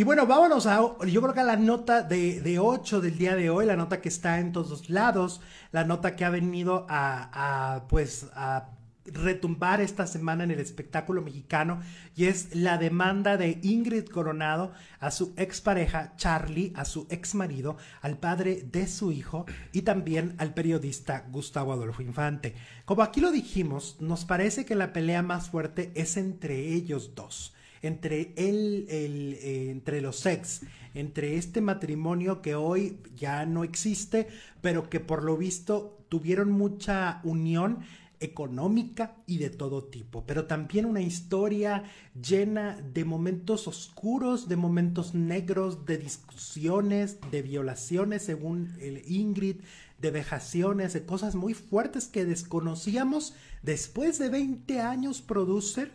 Y bueno, vámonos a, yo creo que la nota de, de 8 del día de hoy, la nota que está en todos lados, la nota que ha venido a, pues, a retumbar esta semana en el espectáculo mexicano y es la demanda de Ingrid Coronado a su expareja Charlie, a su ex marido, al padre de su hijo y también al periodista Gustavo Adolfo Infante. Como aquí lo dijimos, nos parece que la pelea más fuerte es entre ellos dos entre, él el eh, entre los ex, entre este matrimonio que hoy ya no existe, pero que por lo visto tuvieron mucha unión económica y de todo tipo, pero también una historia llena de momentos oscuros, de momentos negros, de discusiones, de violaciones, según el Ingrid, de vejaciones, de cosas muy fuertes que desconocíamos después de 20 años producer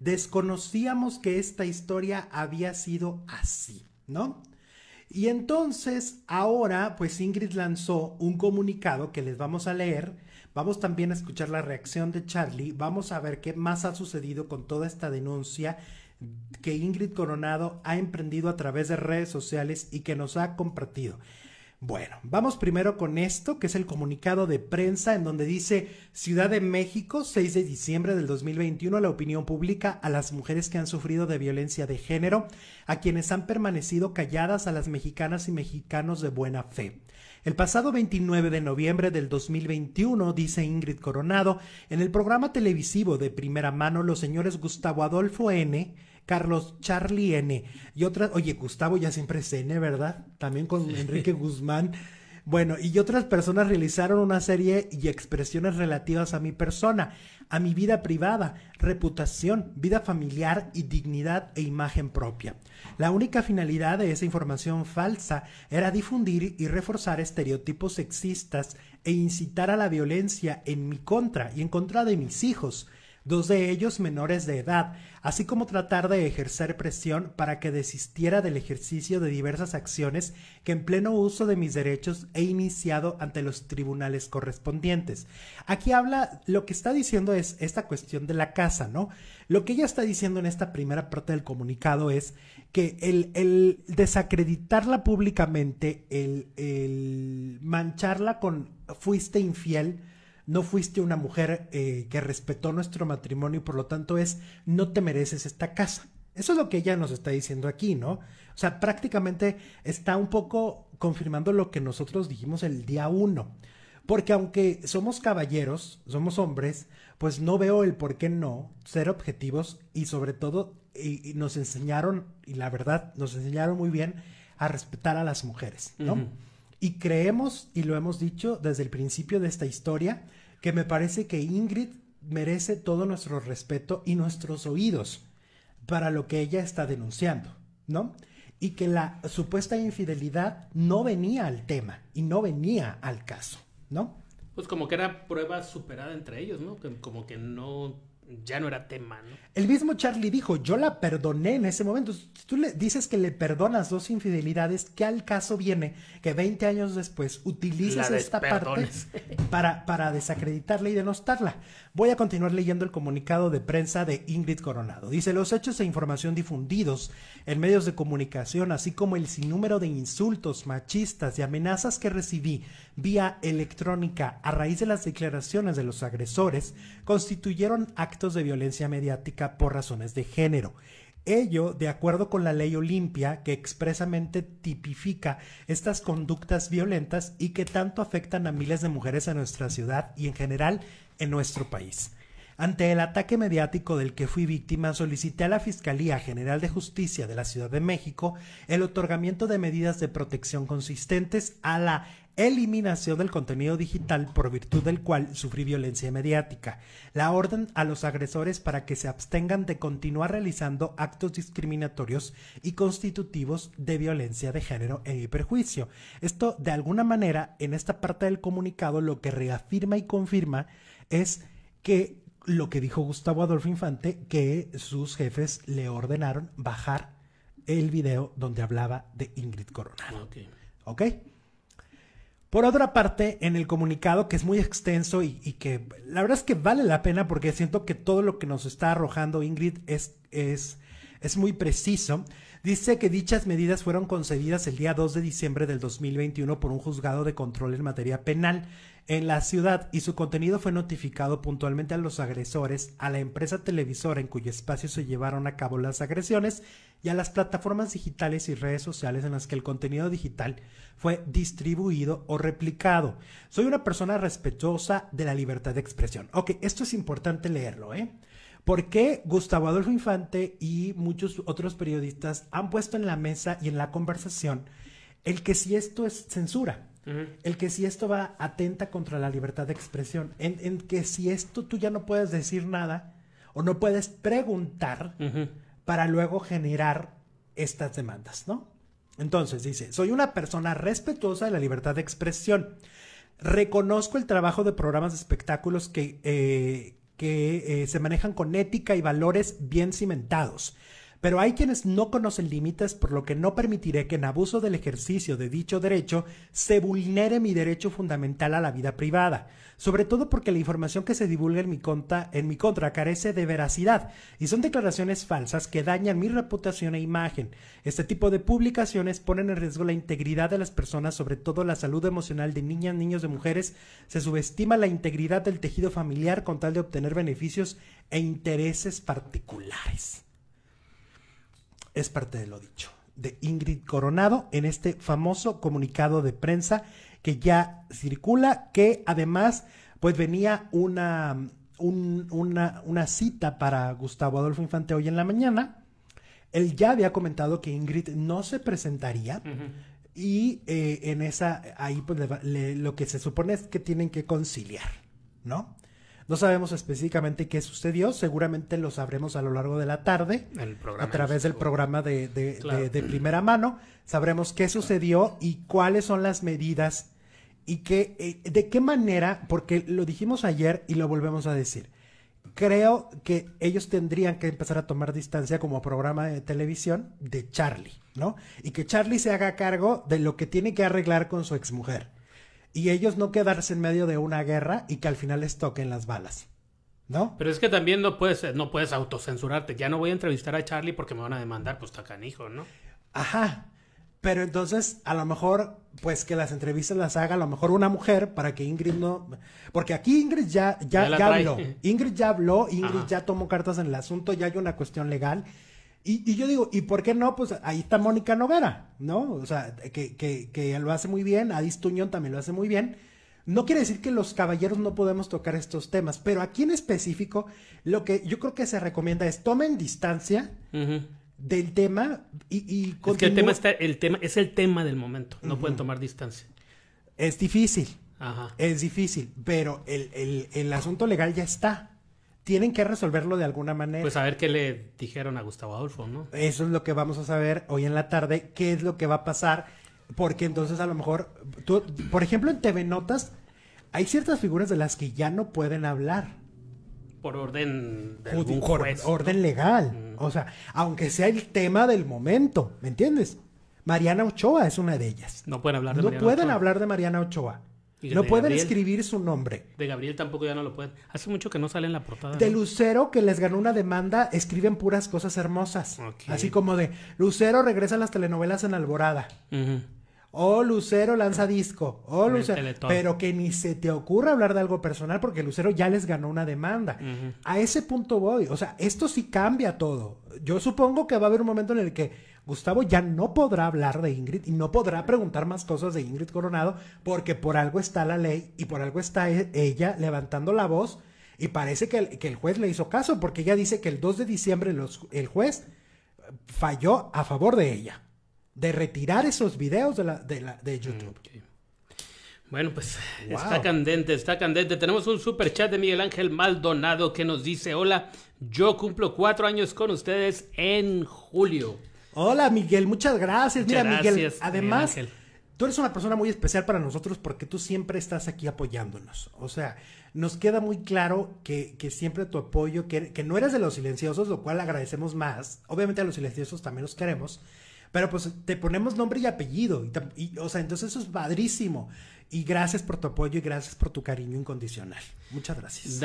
Desconocíamos que esta historia había sido así, ¿no? Y entonces ahora pues Ingrid lanzó un comunicado que les vamos a leer, vamos también a escuchar la reacción de Charlie, vamos a ver qué más ha sucedido con toda esta denuncia que Ingrid Coronado ha emprendido a través de redes sociales y que nos ha compartido. Bueno, vamos primero con esto, que es el comunicado de prensa en donde dice Ciudad de México, 6 de diciembre del 2021, la opinión pública a las mujeres que han sufrido de violencia de género, a quienes han permanecido calladas a las mexicanas y mexicanos de buena fe. El pasado 29 de noviembre del 2021, dice Ingrid Coronado, en el programa televisivo de primera mano, los señores Gustavo Adolfo N., Carlos Charlie N. Y otras, oye, Gustavo ya siempre es N, ¿verdad? También con Enrique Guzmán. Bueno, y otras personas realizaron una serie y expresiones relativas a mi persona, a mi vida privada, reputación, vida familiar y dignidad e imagen propia. La única finalidad de esa información falsa era difundir y reforzar estereotipos sexistas e incitar a la violencia en mi contra y en contra de mis hijos, dos de ellos menores de edad, así como tratar de ejercer presión para que desistiera del ejercicio de diversas acciones que en pleno uso de mis derechos he iniciado ante los tribunales correspondientes. Aquí habla, lo que está diciendo es esta cuestión de la casa, ¿no? Lo que ella está diciendo en esta primera parte del comunicado es que el, desacreditarla públicamente, el, el mancharla con fuiste infiel, no fuiste una mujer eh, que respetó nuestro matrimonio y por lo tanto es, no te mereces esta casa. Eso es lo que ella nos está diciendo aquí, ¿no? O sea, prácticamente está un poco confirmando lo que nosotros dijimos el día uno. Porque aunque somos caballeros, somos hombres, pues no veo el por qué no ser objetivos y sobre todo y, nos enseñaron, y la verdad, nos enseñaron muy bien a respetar a las mujeres, ¿no? Y creemos, y lo hemos dicho desde el principio de esta historia, que me parece que Ingrid merece todo nuestro respeto y nuestros oídos para lo que ella está denunciando, ¿no? Y que la supuesta infidelidad no venía al tema y no venía al caso, ¿no? Pues como que era prueba superada entre ellos, ¿no? como que no ya no era tema, ¿no? El mismo Charlie dijo, yo la perdoné en ese momento. tú le dices que le perdonas dos infidelidades, ¿qué al caso viene que 20 años después utilizas esta parte para, para desacreditarla y denostarla? Voy a continuar leyendo el comunicado de prensa de Ingrid Coronado. Dice, los hechos e información difundidos en medios de comunicación, así como el sinnúmero de insultos machistas y amenazas que recibí vía electrónica a raíz de las declaraciones de los agresores, constituyeron actos de violencia mediática por razones de género. Ello de acuerdo con la ley Olimpia que expresamente tipifica estas conductas violentas y que tanto afectan a miles de mujeres en nuestra ciudad y en general en nuestro país. Ante el ataque mediático del que fui víctima, solicité a la Fiscalía General de Justicia de la Ciudad de México el otorgamiento de medidas de protección consistentes a la eliminación del contenido digital por virtud del cual sufrí violencia mediática, la orden a los agresores para que se abstengan de continuar realizando actos discriminatorios y constitutivos de violencia de género en hiperjuicio. perjuicio. Esto, de alguna manera, en esta parte del comunicado lo que reafirma y confirma es que lo que dijo Gustavo Adolfo Infante, que sus jefes le ordenaron bajar el video donde hablaba de Ingrid Coronado. ¿Ok? Por otra parte, en el comunicado, que es muy extenso y, que la verdad es que vale la pena porque siento que todo lo que nos está arrojando Ingrid es, es, es muy preciso, Dice que dichas medidas fueron concedidas el día 2 de diciembre del 2021 por un juzgado de control en materia penal en la ciudad y su contenido fue notificado puntualmente a los agresores, a la empresa televisora en cuyo espacio se llevaron a cabo las agresiones y a las plataformas digitales y redes sociales en las que el contenido digital fue distribuido o replicado. Soy una persona respetuosa de la libertad de expresión. Ok, esto es importante leerlo, ¿eh? ¿Por qué Gustavo Adolfo Infante y muchos otros periodistas han puesto en la mesa y en la conversación el que si esto es censura? El que si esto va atenta contra la libertad de expresión, en, que si esto tú ya no puedes decir nada o no puedes preguntar para luego generar estas demandas, ¿no? Entonces dice, soy una persona respetuosa de la libertad de expresión. Reconozco el trabajo de programas de espectáculos que, eh, que eh, se manejan con ética y valores bien cimentados pero hay quienes no conocen límites por lo que no permitiré que en abuso del ejercicio de dicho derecho se vulnere mi derecho fundamental a la vida privada, sobre todo porque la información que se divulga en mi, contra, en mi contra carece de veracidad y son declaraciones falsas que dañan mi reputación e imagen. Este tipo de publicaciones ponen en riesgo la integridad de las personas, sobre todo la salud emocional de niñas, niños, y mujeres, se subestima la integridad del tejido familiar con tal de obtener beneficios e intereses particulares es parte de lo dicho de Ingrid Coronado en este famoso comunicado de prensa que ya circula, que además pues venía una, una, una cita para Gustavo Adolfo Infante hoy en la mañana. Él ya había comentado que Ingrid no se presentaría. Y eh, en esa, ahí pues lo que se supone es que tienen que conciliar, ¿no? No sabemos específicamente qué sucedió, seguramente lo sabremos a lo largo de la tarde, a través del programa de, primera mano, sabremos qué sucedió y cuáles son las medidas y qué, eh, de qué manera, porque lo dijimos ayer y lo volvemos a decir. Creo que ellos tendrían que empezar a tomar distancia como programa de televisión de Charlie, ¿no? Y que Charlie se haga cargo de lo que tiene que arreglar con su exmujer y ellos no quedarse en medio de una guerra y que al final les toquen las balas. ¿No? Pero es que también no puedes, no puedes autocensurarte. Ya no voy a entrevistar a Charlie porque me van a demandar, pues está canijo, ¿no? Ajá. Pero entonces, a lo mejor, pues que las entrevistas las haga a lo mejor una mujer para que Ingrid no. Porque aquí Ingrid ya, ya, habló. Ingrid ya habló, Ingrid ya tomó cartas en el asunto, ya hay una cuestión legal. Y, yo digo, ¿y por qué no? Pues ahí está Mónica Noguera, ¿no? O sea, que, que, que lo hace muy bien, Adis Tuñón también lo hace muy bien. No quiere decir que los caballeros no podemos tocar estos temas, pero aquí en específico, lo que yo creo que se recomienda es tomen distancia del tema y, y el tema, está, el tema es el tema del momento, no pueden tomar distancia. Es difícil, Ajá. es difícil, pero el, el asunto legal ya está tienen que resolverlo de alguna manera. Pues a ver qué le dijeron a Gustavo Adolfo, ¿no? Eso es lo que vamos a saber hoy en la tarde, qué es lo que va a pasar, porque entonces a lo mejor, por ejemplo, en TV Notas hay ciertas figuras de las que ya no pueden hablar. Por orden Por orden legal. O sea, aunque sea el tema del momento, ¿me entiendes? Mariana Ochoa es una de ellas. No pueden hablar de No pueden hablar de Mariana Ochoa. No pueden escribir su nombre. De Gabriel tampoco ya no lo pueden. Hace mucho que no sale en la portada. De Lucero, que les ganó una demanda, escriben puras cosas hermosas. Así como de Lucero regresa a las telenovelas en Alborada. O Lucero lanza disco. O Lucero. Pero que ni se te ocurra hablar de algo personal porque Lucero ya les ganó una demanda. A ese punto voy. O sea, esto sí cambia todo. Yo supongo que va a haber un momento en el que Gustavo ya no podrá hablar de Ingrid y no podrá preguntar más cosas de Ingrid Coronado porque por algo está la ley y por algo está e-, ella levantando la voz y parece que el, juez le hizo caso porque ella dice que el 2 de diciembre el juez falló a favor de ella, de retirar esos videos de, la, de, la, de mm, YouTube. Bueno, pues está candente, está candente. Tenemos un super chat de Miguel Ángel Maldonado que nos dice, hola, yo cumplo cuatro años con ustedes en julio. Hola, Miguel, muchas gracias. Mira, Miguel, además, tú eres una persona muy especial para nosotros porque tú siempre estás aquí apoyándonos. O sea, nos queda muy claro que, que siempre tu apoyo, que, no eres de los silenciosos, lo cual agradecemos más. Obviamente a los silenciosos también los queremos. Pero pues te ponemos nombre y apellido. o sea, entonces eso es padrísimo. Y gracias por tu apoyo y gracias por tu cariño incondicional. Muchas gracias.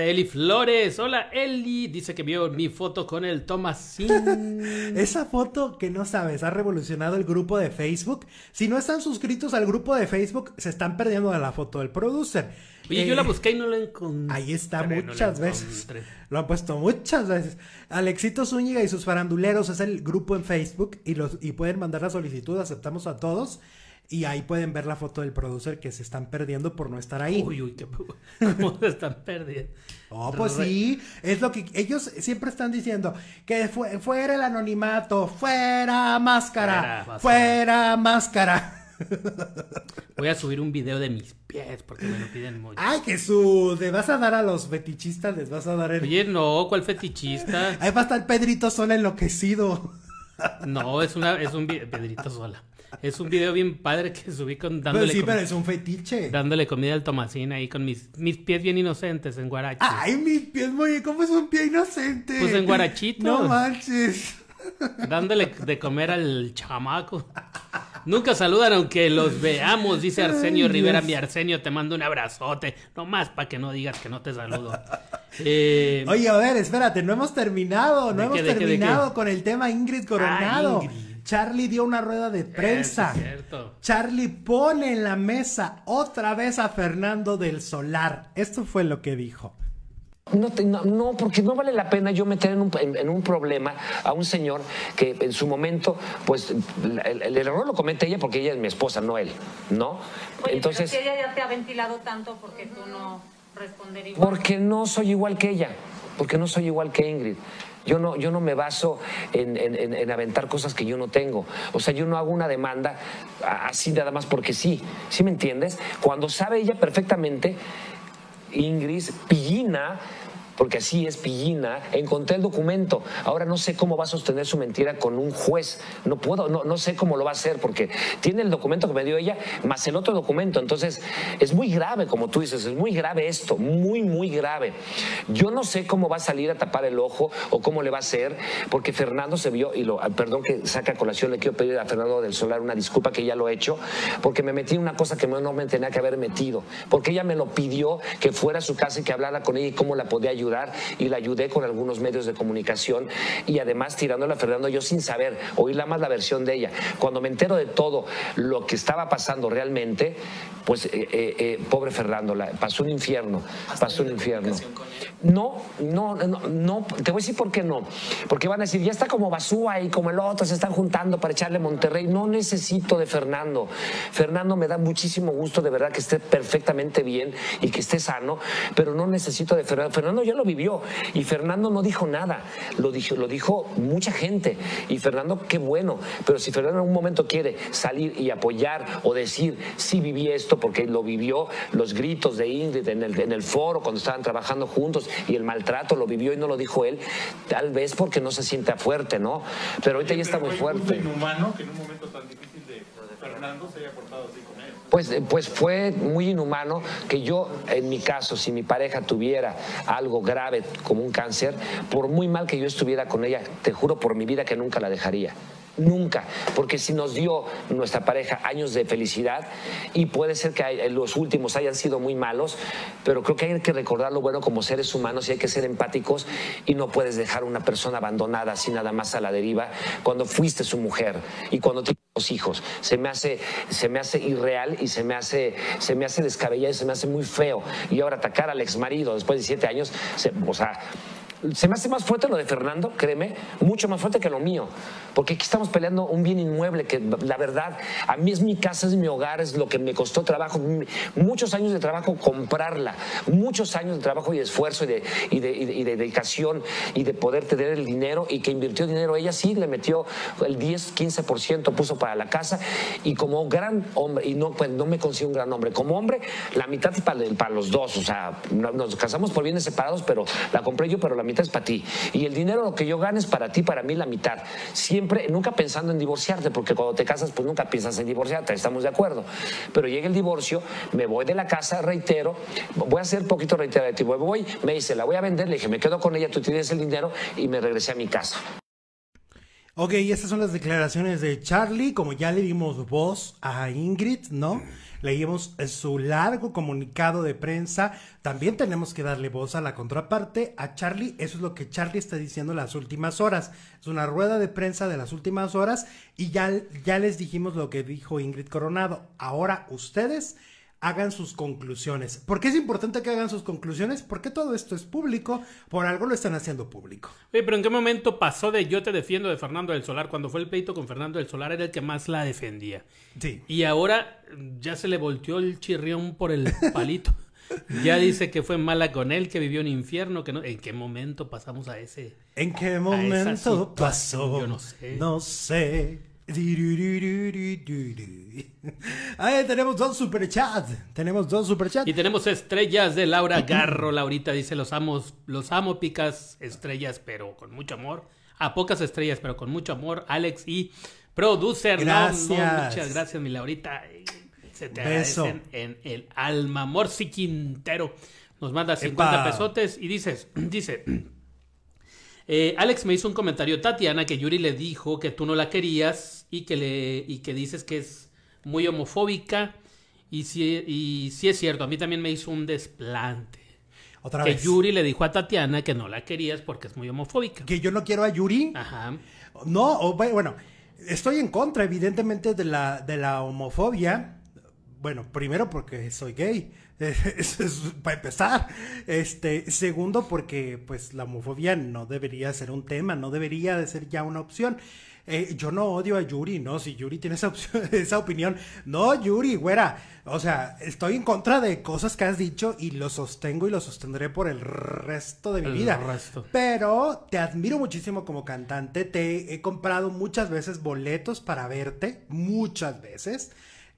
Eli Flores. Hola, Eli. Dice que vio mi foto con el Thomas Esa foto que no sabes, ha revolucionado el grupo de Facebook. Si no están suscritos al grupo de Facebook, se están perdiendo de la foto del producer. Oye, yo eh, la busqué y no la encontré. Ahí está muchas veces. Lo han puesto muchas veces. Alexito Zúñiga y sus faranduleros es el grupo en Facebook y, los, y pueden mandar la solicitud. Aceptamos a todos. Y ahí pueden ver la foto del producer que se están perdiendo por no estar ahí. Uy, uy, qué... ¿cómo se están perdiendo? Oh, pues sí, es lo que ellos siempre están diciendo, que fuera el anonimato, fuera máscara, fuera, máscara. Voy a subir un video de mis pies porque me lo piden mucho. Ay, Jesús, le vas a dar a los fetichistas, les vas a dar el... Oye, no, ¿cuál fetichista? Ahí va a estar Pedrito Sola enloquecido. No, es una, es un Pedrito Sola. Es un video bien padre que subí con dándole. Pero sí, pero es un fetiche. Dándole comida al Tomasín ahí con mis, mis pies bien inocentes en Guarachi. Ay, mis pies, muy. ¿Cómo es un pie inocente? Pues en Guarachito. No manches. Dándole de comer al chamaco. Nunca saludan aunque los veamos, dice Arsenio Rivera. Mi Arsenio, te mando un abrazote. Nomás para que no digas que no te saludo. Eh, Oye, a ver, espérate, no hemos terminado. No hemos terminado con el tema Ingrid Coronado. Ah, Charlie dio una rueda de prensa. Es Charlie pone en la mesa otra vez a Fernando del Solar. Esto fue lo que dijo. No, no, porque no vale la pena yo meter en un, problema a un señor que en su momento, pues el, error lo comete ella porque ella es mi esposa, no él, ¿no? Entonces. si ella ya te ha ventilado tanto porque tú no responderías? Porque no soy igual que ella, porque no soy igual que Ingrid. Yo no, yo no me baso en, aventar cosas que yo no tengo. O sea, yo no hago una demanda así nada más porque sí. ¿Sí me entiendes? Cuando sabe ella perfectamente, Ingrid, Pillina porque así es Pillina, encontré el documento. Ahora no sé cómo va a sostener su mentira con un juez. No puedo, no, sé cómo lo va a hacer, porque tiene el documento que me dio ella, más el otro documento. Entonces, es muy grave, como tú dices, es muy grave esto, muy, muy grave. Yo no sé cómo va a salir a tapar el ojo o cómo le va a hacer, porque Fernando se vio, y lo, ah, perdón que saca colación, le quiero pedir a Fernando del Solar una disculpa que ya lo he hecho, porque me metí en una cosa que no me tenía que haber metido, porque ella me lo pidió que fuera a su casa y que hablara con ella y cómo la podía ayudar y la ayudé con algunos medios de comunicación y además tirándola a Fernando yo sin saber, oírla la más la versión de ella. Cuando me entero de todo lo que estaba pasando realmente, pues eh, eh, eh, pobre Fernando, pasó un infierno, pasó un infierno. No, no, no, te voy a decir por qué no. Porque van a decir, ya está como Basúa y como el otro, se están juntando para echarle Monterrey. No necesito de Fernando. Fernando me da muchísimo gusto, de verdad, que esté perfectamente bien y que esté sano, pero no necesito de Fernando. Fernando yo lo vivió y Fernando no dijo nada, lo dijo, lo dijo mucha gente y Fernando qué bueno, pero si Fernando en algún momento quiere salir y apoyar o decir sí viví esto porque lo vivió, los gritos de Ingrid en el, en el foro cuando estaban trabajando juntos y el maltrato lo vivió y no lo dijo él, tal vez porque no se sienta fuerte, ¿no? Pero ahorita ya está muy fuerte. Fernando se haya portado así con él. Pues, eh, pues fue muy inhumano que yo, en mi caso, si mi pareja tuviera algo grave como un cáncer, por muy mal que yo estuviera con ella, te juro por mi vida que nunca la dejaría. Nunca, porque si nos dio nuestra pareja años de felicidad y puede ser que eh, los últimos hayan sido muy malos, pero creo que hay que recordar lo bueno como seres humanos y hay que ser empáticos y no puedes dejar a una persona abandonada así nada más a la deriva cuando fuiste su mujer y cuando tienes dos hijos. Se me hace, se me hace irreal y se me hace, se me hace descabellado y se me hace muy feo. Y ahora atacar al ex marido después de siete años, se, o sea se me hace más fuerte lo de Fernando, créeme, mucho más fuerte que lo mío, porque aquí estamos peleando un bien inmueble que la verdad, a mí es mi casa, es mi hogar, es lo que me costó trabajo, muchos años de trabajo comprarla, muchos años de trabajo y esfuerzo y de, dedicación y de poder tener el dinero y que invirtió dinero, ella sí le metió el 10, 15% puso para la casa y como gran hombre, y no, pues no me consigo un gran hombre, como hombre la mitad para, para los dos, o sea, nos casamos por bienes separados, pero la compré yo, pero la mitad es para ti. Y el dinero, lo que yo gane es para ti, para mí la mitad. Siempre, nunca pensando en divorciarte, porque cuando te casas, pues nunca piensas en divorciarte, estamos de acuerdo. Pero llega el divorcio, me voy de la casa, reitero, voy a hacer poquito reiterativo, me voy, me dice, la voy a vender, le dije, me quedo con ella, tú tienes el dinero y me regresé a mi casa. Ok, estas son las declaraciones de Charlie, como ya le dimos voz a Ingrid, ¿no? leímos su largo comunicado de prensa. También tenemos que darle voz a la contraparte, a Charlie. Eso es lo que Charlie está diciendo las últimas horas. Es una rueda de prensa de las últimas horas y ya, ya les dijimos lo que dijo Ingrid Coronado. Ahora ustedes hagan sus conclusiones. ¿Por qué es importante que hagan sus conclusiones? Porque todo esto es público, por algo lo están haciendo público. Oye, pero ¿en qué momento pasó de yo te defiendo de Fernando del Solar? Cuando fue el pleito con Fernando del Solar era el que más la defendía. Sí. Y ahora ya se le volteó el chirrión por el palito. ya dice que fue mala con él, que vivió un infierno, que no... ¿En qué momento pasamos a ese? ¿En qué momento pasó? Yo no sé. No sé. tenemos dos superchats. Tenemos dos superchats. Y tenemos estrellas de Laura Garro. Laurita dice: Los amo, los amo, picas estrellas, pero con mucho amor. A pocas estrellas, pero con mucho amor. Alex y producer. Gracias. muchas gracias, mi Laurita. Se te agradecen en el alma. Morsi Quintero nos manda 50 pesotes y dices, dice. Eh, Alex me hizo un comentario, Tatiana, que Yuri le dijo que tú no la querías y que, le, y que dices que es muy homofóbica. Y sí, y es cierto, a mí también me hizo un desplante. Otra que Yuri le dijo a Tatiana que no la querías porque es muy homofóbica. Que yo no quiero a Yuri. Ajá. No, bueno, estoy en contra, evidentemente, de la, de la homofobia. Bueno, primero porque soy gay. Eso es para empezar. Este, segundo, porque pues la homofobia no debería ser un tema, no debería de ser ya una opción. Eh, yo no odio a Yuri, no, si Yuri tiene esa, esa opinión, no, Yuri, güera, o sea, estoy en contra de cosas que has dicho y lo sostengo y lo sostendré por el resto de mi vida. Resto. Pero te admiro muchísimo como cantante, te he comprado muchas veces boletos para verte, muchas veces.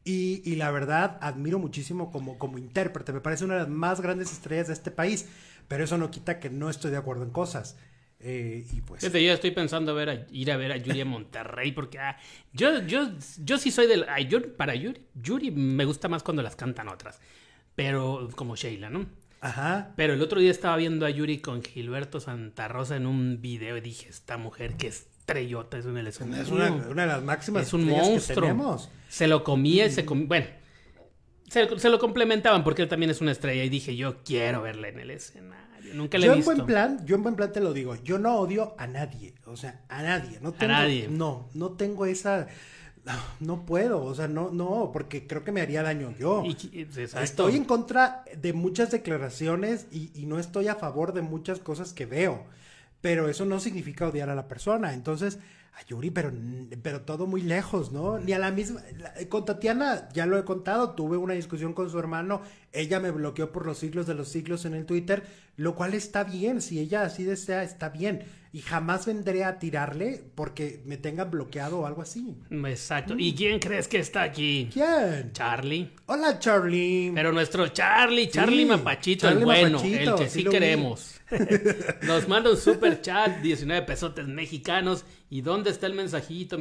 Y, la verdad, admiro muchísimo como, como intérprete. Me parece una de las más grandes estrellas de este país. Pero eso no quita que no estoy de acuerdo en cosas. Eh, y pues. yo estoy pensando ver ir a ver a Yuri a Monterrey porque ah, yo, yo, yo sí soy del. para Yuri, Yuri me gusta más cuando las cantan otras. Pero como Sheila, ¿no? Ajá. Pero el otro día estaba viendo a Yuri con Gilberto Santa Rosa en un video y dije: Esta mujer que estrellota es una Es una, de las máximas. Es un monstruo. Se lo comía y se comía. Bueno se, lo complementaban porque él también es una estrella y dije, yo quiero verle en el escenario. Nunca le he visto. En buen plan, yo en buen plan te lo digo, yo no odio a nadie, o sea, a nadie. No tengo, a nadie. No, no tengo esa... No, puedo, o sea, no, no, porque creo que me haría daño yo. Eh, estoy en contra de muchas declaraciones y no estoy a favor de muchas cosas que veo pero eso no significa odiar a la persona. Entonces, Ayuri, pero, pero todo muy lejos, ¿no? Ni a la misma. con Tatiana, ya lo he contado, tuve una discusión con su hermano, ella me bloqueó por los siglos de los siglos en el Twitter, lo cual está bien, si ella así desea, está bien. Y jamás vendré a tirarle porque me tenga bloqueado o algo así. Exacto. ¿Y mm. quién crees que está aquí? ¿Quién? Charlie. Hola, Charlie. Pero nuestro Charlie, Charlie Mapachito, el bueno, el que sí, queremos. Nos manda un super chat, 19 pesotes mexicanos. ¿Y dónde está el mensajito?